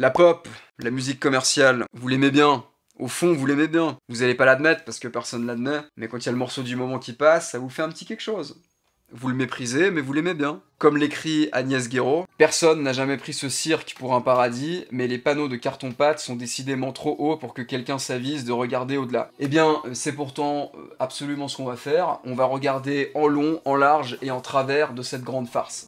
La pop, la musique commerciale, vous l'aimez bien. Au fond, vous l'aimez bien. Vous n'allez pas l'admettre parce que personne ne l'admet. Mais quand il y a le morceau du moment qui passe, ça vous fait un petit quelque chose. Vous le méprisez, mais vous l'aimez bien. Comme l'écrit Agnès Guéraud, personne n'a jamais pris ce cirque pour un paradis, mais les panneaux de carton-pâte sont décidément trop hauts pour que quelqu'un s'avise de regarder au-delà. Eh bien, c'est pourtant euh, absolument ce qu'on va faire. On va regarder en long, en large et en travers de cette grande farce.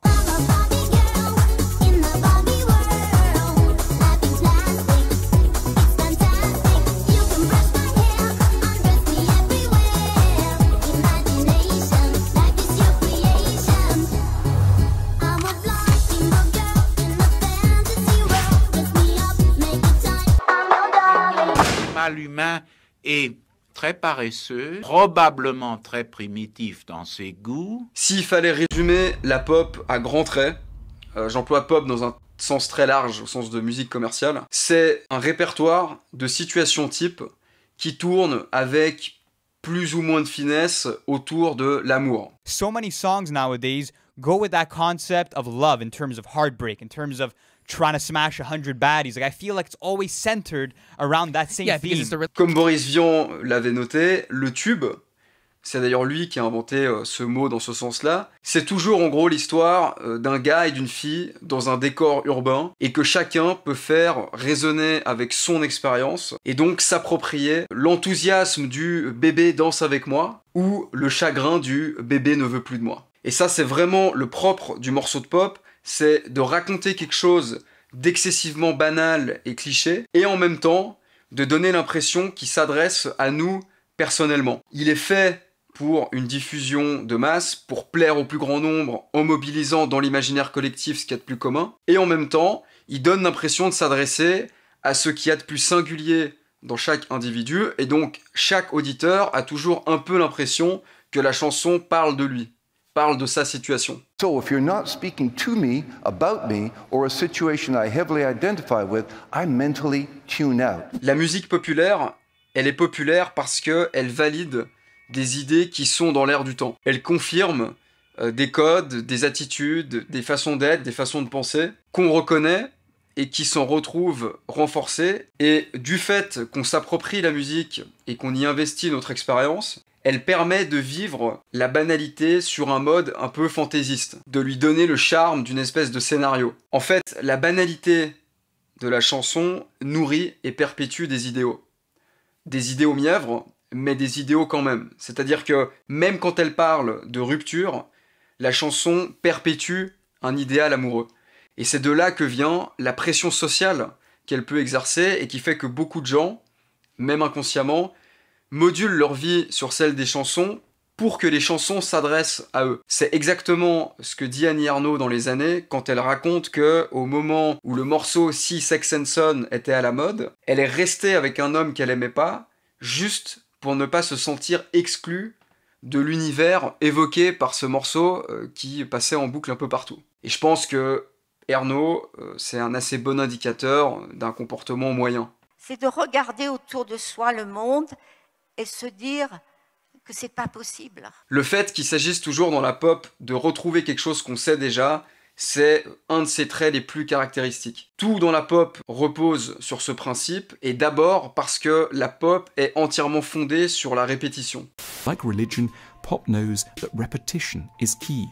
et très paresseux, probablement très primitif dans ses goûts. S'il fallait résumer la pop à grands traits, euh, j'emploie pop dans un sens très large, au sens de musique commerciale, c'est un répertoire de situations type qui tourne avec plus ou moins de finesse autour de l'amour. So many songs nowadays go with that concept of love in terms of heartbreak, in terms of trying Comme Boris Vian l'avait noté, le tube, c'est d'ailleurs lui qui a inventé euh, ce mot dans ce sens-là. C'est toujours en gros l'histoire euh, d'un gars et d'une fille dans un décor urbain et que chacun peut faire résonner avec son expérience et donc s'approprier l'enthousiasme du bébé danse avec moi ou le chagrin du bébé ne veut plus de moi. Et ça c'est vraiment le propre du morceau de pop, c'est de raconter quelque chose d'excessivement banal et cliché, et en même temps de donner l'impression qu'il s'adresse à nous personnellement. Il est fait pour une diffusion de masse, pour plaire au plus grand nombre en mobilisant dans l'imaginaire collectif ce qu'il y a de plus commun, et en même temps, il donne l'impression de s'adresser à ce qu'il y a de plus singulier dans chaque individu, et donc chaque auditeur a toujours un peu l'impression que la chanson parle de lui parle de sa situation. La musique populaire, elle est populaire parce que valide des idées qui sont dans l'air du temps. Elle confirme euh, des codes, des attitudes, des façons d'être, des façons de penser qu'on reconnaît et qui s'en retrouvent renforcées. Et du fait qu'on s'approprie la musique et qu'on y investit notre expérience, elle permet de vivre la banalité sur un mode un peu fantaisiste, de lui donner le charme d'une espèce de scénario. En fait, la banalité de la chanson nourrit et perpétue des idéaux. Des idéaux mièvres, mais des idéaux quand même. C'est-à-dire que même quand elle parle de rupture, la chanson perpétue un idéal amoureux. Et c'est de là que vient la pression sociale qu'elle peut exercer et qui fait que beaucoup de gens, même inconsciemment, modulent leur vie sur celle des chansons pour que les chansons s'adressent à eux. C'est exactement ce que dit Annie Arnaud dans Les années quand elle raconte que au moment où le morceau Si Sex and Son était à la mode, elle est restée avec un homme qu'elle aimait pas juste pour ne pas se sentir exclue de l'univers évoqué par ce morceau euh, qui passait en boucle un peu partout. Et je pense que Ernaud, euh, c'est un assez bon indicateur d'un comportement moyen. C'est de regarder autour de soi le monde et se dire que c'est pas possible. Le fait qu'il s'agisse toujours dans la pop de retrouver quelque chose qu'on sait déjà, c'est un de ses traits les plus caractéristiques. Tout dans la pop repose sur ce principe, et d'abord parce que la pop est entièrement fondée sur la répétition. Like religion, pop knows that repetition is key.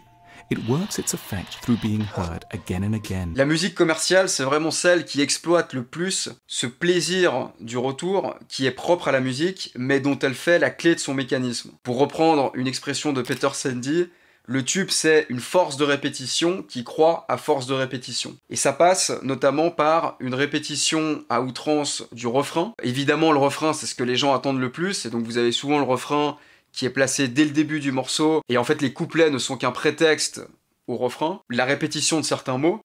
La musique commerciale, c'est vraiment celle qui exploite le plus ce plaisir du retour qui est propre à la musique, mais dont elle fait la clé de son mécanisme. Pour reprendre une expression de Peter Sandy, le tube, c'est une force de répétition qui croit à force de répétition. Et ça passe notamment par une répétition à outrance du refrain. Évidemment, le refrain, c'est ce que les gens attendent le plus, et donc vous avez souvent le refrain qui est placé dès le début du morceau, et en fait les couplets ne sont qu'un prétexte au refrain, la répétition de certains mots.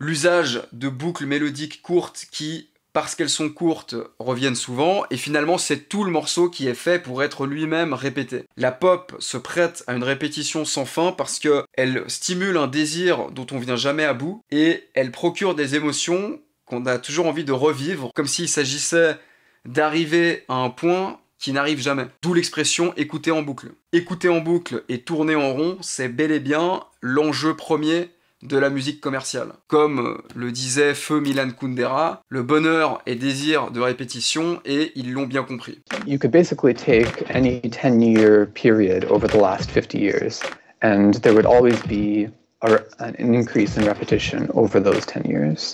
L'usage de boucles mélodiques courtes qui parce qu'elles sont courtes, reviennent souvent, et finalement c'est tout le morceau qui est fait pour être lui-même répété. La pop se prête à une répétition sans fin parce qu'elle stimule un désir dont on vient jamais à bout, et elle procure des émotions qu'on a toujours envie de revivre, comme s'il s'agissait d'arriver à un point qui n'arrive jamais. D'où l'expression écouter en boucle. Écouter en boucle et tourner en rond, c'est bel et bien l'enjeu premier de la musique commerciale. Comme euh, le disait feu Milan Kundera, le bonheur et désir de répétition et ils l'ont bien compris. You could basically take any 10 year period over the last 50 years and there would always be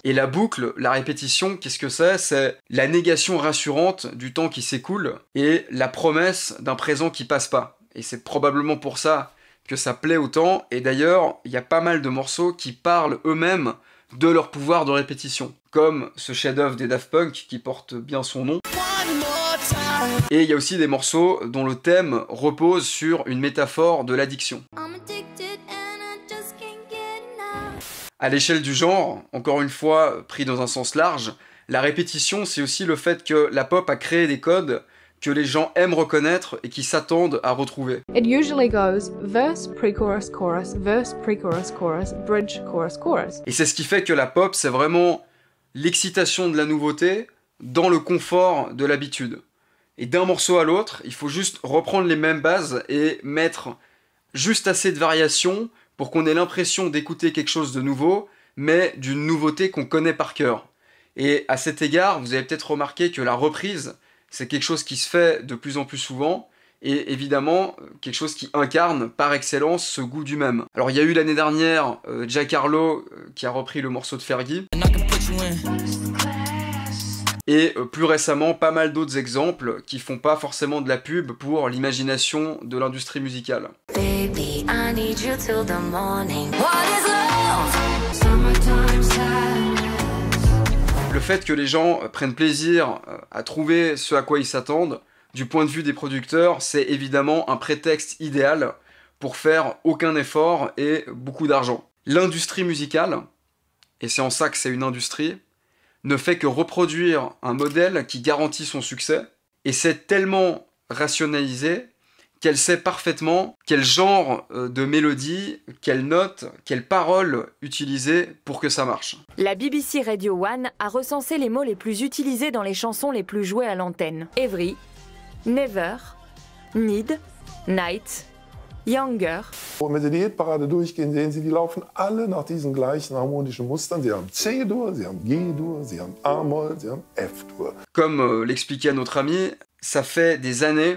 Et la boucle, la répétition, qu'est-ce que c'est C'est la négation rassurante du temps qui s'écoule et la promesse d'un présent qui passe pas. Et c'est probablement pour ça que ça plaît autant. Et d'ailleurs, il y a pas mal de morceaux qui parlent eux-mêmes de leur pouvoir de répétition, comme ce chef-d'œuvre des Daft Punk qui porte bien son nom. Et il y a aussi des morceaux dont le thème repose sur une métaphore de l'addiction. À l'échelle du genre, encore une fois pris dans un sens large, la répétition c'est aussi le fait que la pop a créé des codes que les gens aiment reconnaître et qui s'attendent à retrouver. It usually goes verse, pre-chorus, chorus, verse, pre-chorus, chorus, bridge, chorus, chorus. Et c'est ce qui fait que la pop, c'est vraiment l'excitation de la nouveauté dans le confort de l'habitude. Et d'un morceau à l'autre, il faut juste reprendre les mêmes bases et mettre juste assez de variations pour qu'on ait l'impression d'écouter quelque chose de nouveau, mais d'une nouveauté qu'on connaît par cœur. Et à cet égard, vous avez peut-être remarqué que la reprise, c'est quelque chose qui se fait de plus en plus souvent et évidemment quelque chose qui incarne par excellence ce goût du même. Alors il y a eu l'année dernière Jack euh, Harlow euh, qui a repris le morceau de Fergie. Et euh, plus récemment, pas mal d'autres exemples qui font pas forcément de la pub pour l'imagination de l'industrie musicale. Baby, I need you till the le fait que les gens euh, prennent plaisir euh, à trouver ce à quoi ils s'attendent, du point de vue des producteurs, c'est évidemment un prétexte idéal pour faire aucun effort et beaucoup d'argent. L'industrie musicale, et c'est en ça que c'est une industrie, ne fait que reproduire un modèle qui garantit son succès, et c'est tellement rationalisé qu'elle sait parfaitement quel genre euh, de mélodie, quelle note, quelles paroles utiliser pour que ça marche. La BBC Radio One a recensé les mots les plus utilisés dans les chansons les plus jouées à l'antenne. Every, Never, Need, Night, Younger. Und Sie die Diätparade durchgehen, sehen Sie, die laufen alle nach diesen gleichen harmonischen Mustern. Sie haben C-Dur, Sie haben G-Dur, Sie haben A-Moll, Sie haben F-Dur. Comme euh, l'expliquait notre ami, ça fait des années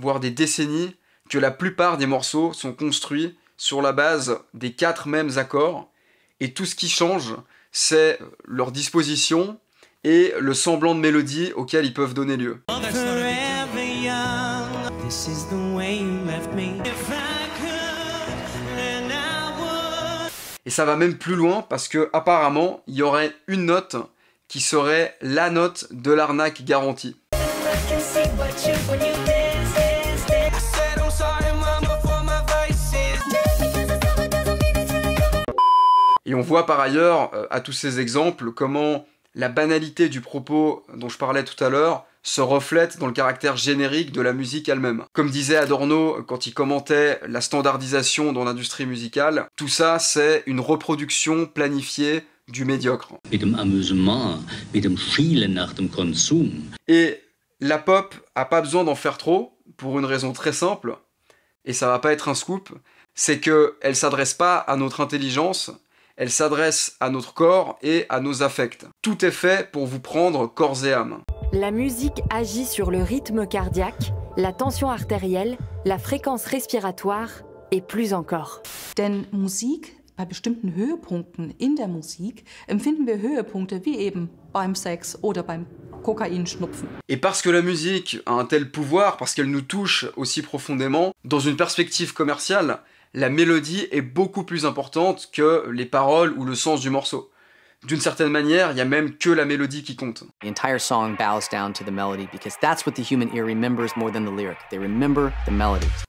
voire des décennies, que la plupart des morceaux sont construits sur la base des quatre mêmes accords, et tout ce qui change, c'est leur disposition et le semblant de mélodie auquel ils peuvent donner lieu. Et ça va même plus loin parce que apparemment, il y aurait une note qui serait la note de l'arnaque garantie. Et on voit par ailleurs, euh, à tous ces exemples, comment la banalité du propos dont je parlais tout à l'heure se reflète dans le caractère générique de la musique elle-même. Comme disait Adorno quand il commentait la standardisation dans l'industrie musicale, tout ça c'est une reproduction planifiée du médiocre. Et la pop a pas besoin d'en faire trop pour une raison très simple, et ça va pas être un scoop, c'est qu'elle s'adresse pas à notre intelligence, elle s'adresse à notre corps et à nos affects. Tout est fait pour vous prendre corps et âme. La musique agit sur le rythme cardiaque, la tension artérielle, la fréquence respiratoire et plus encore. Denn Musik bei bestimmten Höhepunkten in der Musik empfinden wir Höhepunkte wie eben beim Sex oder beim Et parce que la musique a un tel pouvoir, parce qu'elle nous touche aussi profondément, dans une perspective commerciale, la mélodie est beaucoup plus importante que les paroles ou le sens du morceau. D'une certaine manière, il n'y a même que la mélodie qui compte.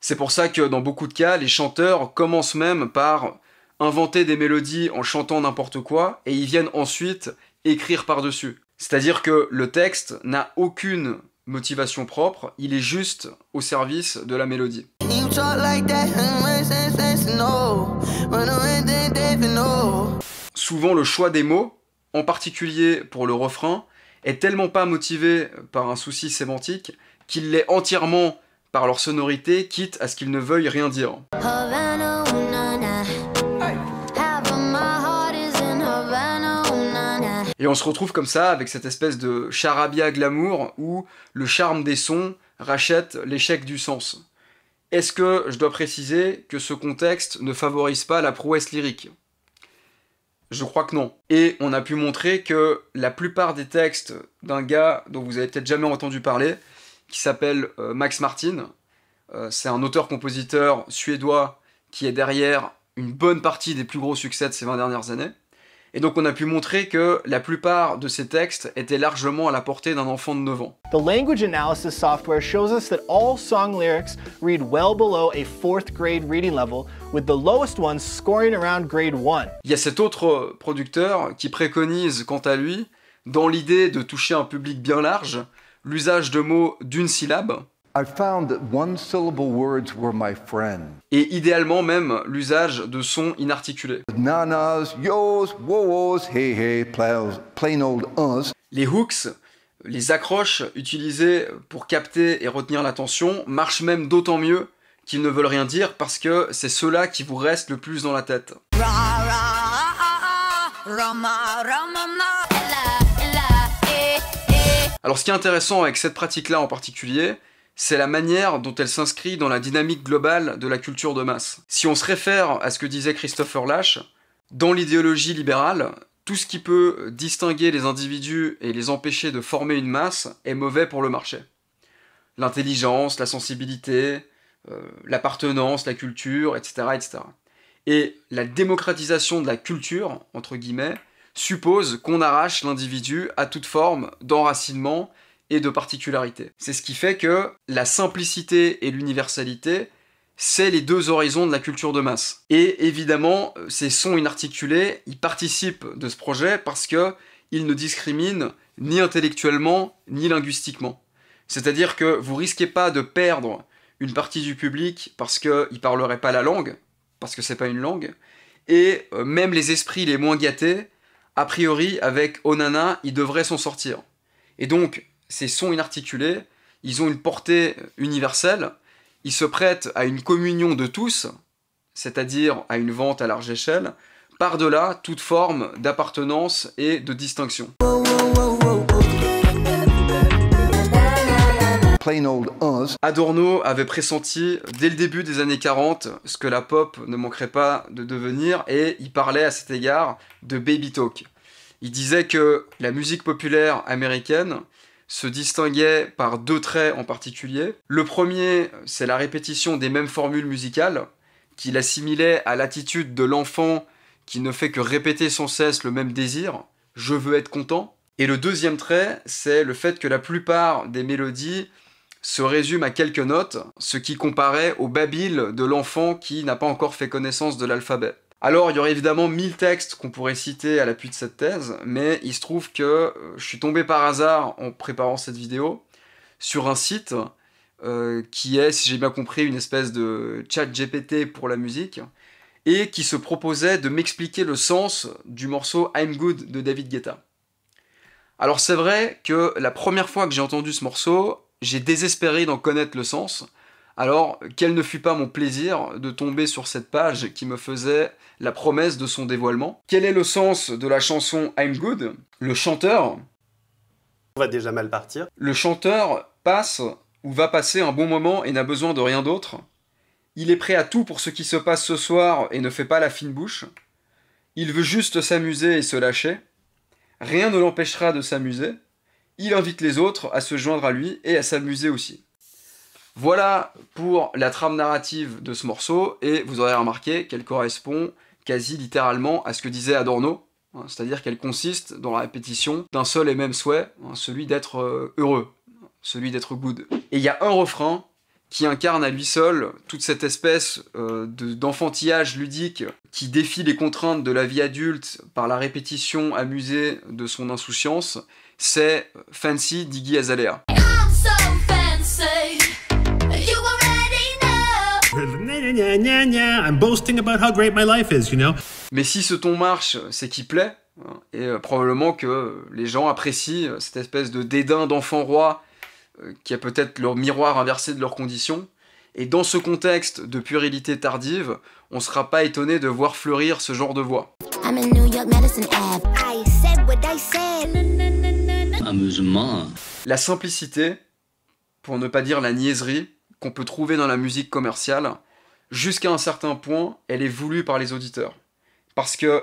C'est pour ça que dans beaucoup de cas, les chanteurs commencent même par inventer des mélodies en chantant n'importe quoi et ils viennent ensuite écrire par-dessus. C'est-à-dire que le texte n'a aucune motivation propre, il est juste au service de la mélodie. Souvent, le choix des mots, en particulier pour le refrain, est tellement pas motivé par un souci sémantique qu'il l'est entièrement par leur sonorité, quitte à ce qu'ils ne veuillent rien dire. Oh, oh, Et on se retrouve comme ça avec cette espèce de charabia glamour où le charme des sons rachète l'échec du sens. Est-ce que je dois préciser que ce contexte ne favorise pas la prouesse lyrique Je crois que non. Et on a pu montrer que la plupart des textes d'un gars dont vous avez peut-être jamais entendu parler, qui s'appelle euh, Max Martin, euh, c'est un auteur-compositeur suédois qui est derrière une bonne partie des plus gros succès de ces 20 dernières années. Et donc on a pu montrer que la plupart de ces textes étaient largement à la portée d'un enfant de 9 ans. The language analysis software shows us that all song lyrics read well below a fourth grade reading level, with the lowest ones scoring around grade Il y a cet autre producteur qui préconise quant à lui, dans l'idée de toucher un public bien large, l'usage de mots d'une syllabe et idéalement même l'usage de sons inarticulés. Les hooks, les accroches utilisées pour capter et retenir l'attention marchent même d'autant mieux qu'ils ne veulent rien dire parce que c'est ceux-là qui vous restent le plus dans la tête. Alors ce qui est intéressant avec cette pratique-là en particulier, c'est la manière dont elle s'inscrit dans la dynamique globale de la culture de masse. Si on se réfère à ce que disait Christopher Lash, dans l'idéologie libérale, tout ce qui peut distinguer les individus et les empêcher de former une masse est mauvais pour le marché. L'intelligence, la sensibilité, euh, l'appartenance, la culture, etc., etc. Et la démocratisation de la culture, entre guillemets, suppose qu'on arrache l'individu à toute forme d'enracinement de particularité. C'est ce qui fait que la simplicité et l'universalité, c'est les deux horizons de la culture de masse. Et évidemment, ces sons inarticulés, ils participent de ce projet parce que ils ne discriminent ni intellectuellement ni linguistiquement. C'est-à-dire que vous risquez pas de perdre une partie du public parce qu'ils parleraient pas la langue, parce que c'est pas une langue, et euh, même les esprits les moins gâtés, a priori, avec Onana, ils devraient s'en sortir. Et donc, ces sons inarticulés, ils ont une portée universelle, ils se prêtent à une communion de tous, c'est-à-dire à une vente à large échelle, par-delà toute forme d'appartenance et de distinction. Adorno avait pressenti dès le début des années 40 ce que la pop ne manquerait pas de devenir et il parlait à cet égard de baby talk. Il disait que la musique populaire américaine se distinguait par deux traits en particulier. Le premier, c'est la répétition des mêmes formules musicales, qu'il assimilait à l'attitude de l'enfant qui ne fait que répéter sans cesse le même désir, je veux être content. Et le deuxième trait, c'est le fait que la plupart des mélodies se résument à quelques notes, ce qui comparait au babil de l'enfant qui n'a pas encore fait connaissance de l'alphabet. Alors, il y aurait évidemment mille textes qu'on pourrait citer à l'appui de cette thèse, mais il se trouve que euh, je suis tombé par hasard en préparant cette vidéo sur un site euh, qui est, si j'ai bien compris, une espèce de chat GPT pour la musique, et qui se proposait de m'expliquer le sens du morceau I'm Good de David Guetta. Alors c'est vrai que la première fois que j'ai entendu ce morceau, j'ai désespéré d'en connaître le sens, alors, quel ne fut pas mon plaisir de tomber sur cette page qui me faisait la promesse de son dévoilement Quel est le sens de la chanson I'm Good Le chanteur... On va déjà mal partir. Le chanteur passe ou va passer un bon moment et n'a besoin de rien d'autre. Il est prêt à tout pour ce qui se passe ce soir et ne fait pas la fine bouche. Il veut juste s'amuser et se lâcher. Rien ne l'empêchera de s'amuser. Il invite les autres à se joindre à lui et à s'amuser aussi. Voilà pour la trame narrative de ce morceau, et vous aurez remarqué qu'elle correspond quasi littéralement à ce que disait Adorno, hein, c'est-à-dire qu'elle consiste dans la répétition d'un seul et même souhait, hein, celui d'être euh, heureux, celui d'être good. Et il y a un refrain qui incarne à lui seul toute cette espèce euh, d'enfantillage ludique qui défie les contraintes de la vie adulte par la répétition amusée de son insouciance, c'est Fancy d'Iggy Azalea. I'm boasting about how great my life is, you know. Mais si ce ton marche, c'est qu'il plaît, hein, et euh, probablement que les gens apprécient euh, cette espèce de dédain d'enfant roi euh, qui a peut-être leur miroir inversé de leurs conditions. Et dans ce contexte de puérilité tardive, on ne sera pas étonné de voir fleurir ce genre de voix. Amusement. La simplicité, pour ne pas dire la niaiserie, qu'on peut trouver dans la musique commerciale, jusqu'à un certain point, elle est voulue par les auditeurs. Parce que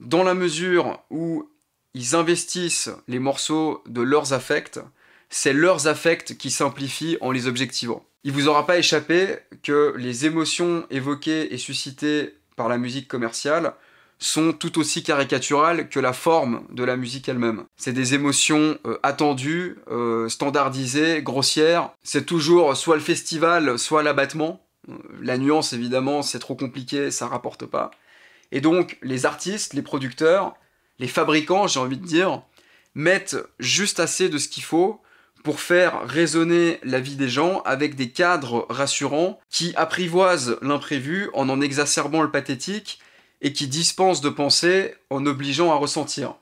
dans la mesure où ils investissent les morceaux de leurs affects, c'est leurs affects qui simplifient en les objectivant. Il vous aura pas échappé que les émotions évoquées et suscitées par la musique commerciale sont tout aussi caricaturales que la forme de la musique elle-même. C'est des émotions euh, attendues, euh, standardisées, grossières. C'est toujours soit le festival, soit l'abattement. La nuance, évidemment, c'est trop compliqué, ça rapporte pas. Et donc, les artistes, les producteurs, les fabricants, j'ai envie de dire, mettent juste assez de ce qu'il faut pour faire résonner la vie des gens avec des cadres rassurants qui apprivoisent l'imprévu en en exacerbant le pathétique et qui dispensent de penser en obligeant à ressentir.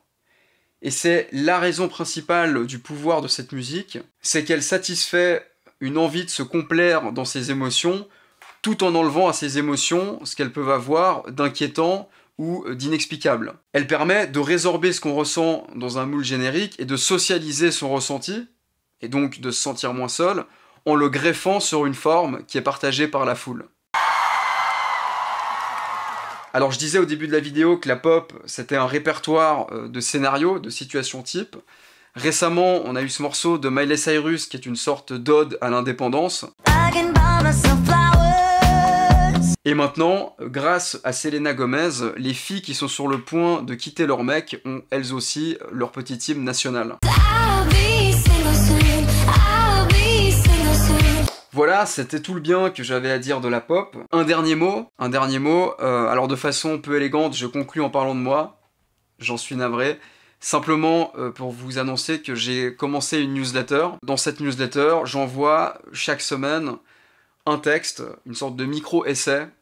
Et c'est la raison principale du pouvoir de cette musique, c'est qu'elle satisfait une envie de se complaire dans ses émotions tout en enlevant à ses émotions ce qu'elles peuvent avoir d'inquiétant ou d'inexplicable. Elle permet de résorber ce qu'on ressent dans un moule générique et de socialiser son ressenti, et donc de se sentir moins seul, en le greffant sur une forme qui est partagée par la foule. Alors je disais au début de la vidéo que la pop, c'était un répertoire euh, de scénarios, de situations types. Récemment, on a eu ce morceau de Miley Cyrus qui est une sorte d'ode à l'indépendance. Et maintenant, grâce à Selena Gomez, les filles qui sont sur le point de quitter leur mec ont elles aussi leur petit team national. Voilà, c'était tout le bien que j'avais à dire de la pop. Un dernier mot, un dernier mot. Euh, alors de façon peu élégante, je conclus en parlant de moi. J'en suis navré. Simplement euh, pour vous annoncer que j'ai commencé une newsletter. Dans cette newsletter, j'envoie chaque semaine un texte, une sorte de micro-essai